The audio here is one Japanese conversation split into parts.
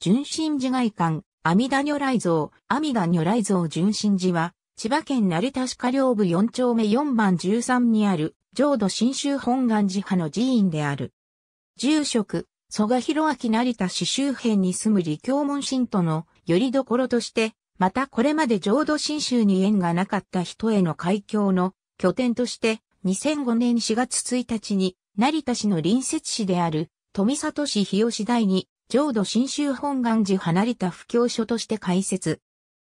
純真寺外観、阿弥陀如来像、阿弥陀如来像純真寺は、千葉県成田市下両部4丁目4番13にある、浄土真宗本願寺派の寺院である。住職、蘇我広明成田市周辺に住む理教門信徒の拠り所として、またこれまで浄土真宗に縁がなかった人への開教の拠点として、2005年4月1日に、成田市の隣接市である、富里市日吉台に浄土真宗本願寺離れた布教所として開設。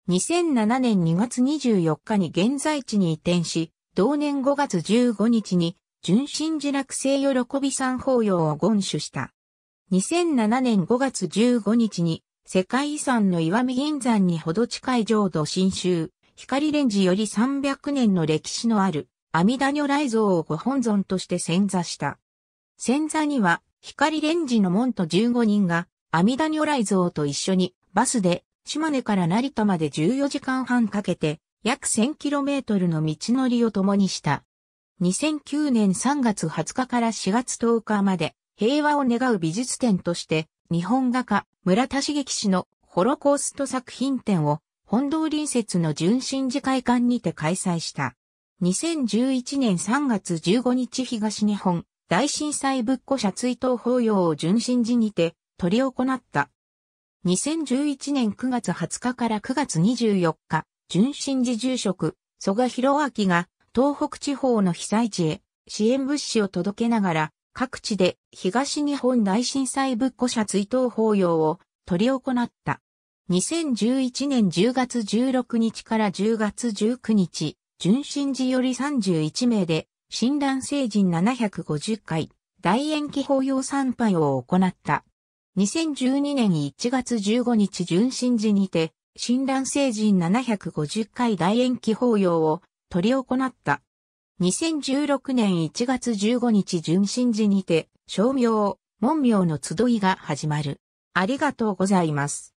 2007年2月24日に現在地に移転し、同年5月15日に、純真寺落成喜び山法要を厳主した。2007年5月15日に、世界遺産の岩見銀山にほど近い浄土真宗、光レンジより300年の歴史のある、阿弥陀如来像をご本尊として潜座した。潜座には、光レンジの門と15人が、阿弥陀如来像と一緒にバスで島根から成田まで14時間半かけて約 1000km の道のりを共にした。2009年3月20日から4月10日まで平和を願う美術展として日本画家村田茂樹氏のホロコースト作品展を本堂隣接の純真寺会館にて開催した。2011年3月15日東日本大震災仏庫社追悼法要を純真寺にて取り行った。2011年9月20日から9月24日、純真寺住職、蘇我博明が東北地方の被災地へ支援物資を届けながら、各地で東日本大震災仏庫者追悼法要を取り行った。2011年10月16日から10月19日、純真寺より31名で、新蘭聖人750回、大延期法要参拝を行った。2012年1月15日純真寺にて、新蘭成人750回大延期法要を取り行った。2016年1月15日純真寺にて、商名、門名の集いが始まる。ありがとうございます。